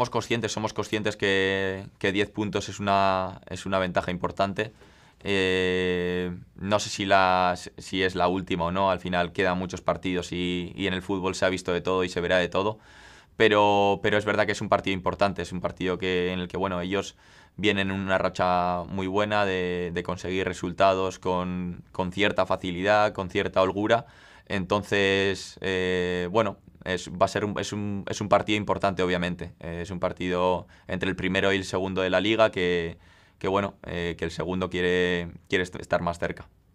Somos conscientes, somos conscientes que, 10 puntos es una, es una ventaja importante. Eh, no sé si, la, si es la última o no, al final quedan muchos partidos y, en el fútbol se ha visto de todo y se verá de todo, pero, pero es verdad que es un partido importante, es un partido que, en el que bueno, ellos vienen en una racha muy buena de, de conseguir resultados con, con cierta facilidad, con cierta holgura. Entonces, eh, bueno, es, va a ser un, es, un, partido importante, obviamente. Eh, es un partido entre el primero y el segundo de la liga que, que bueno, eh, que el segundo quiere, quiere estar más cerca.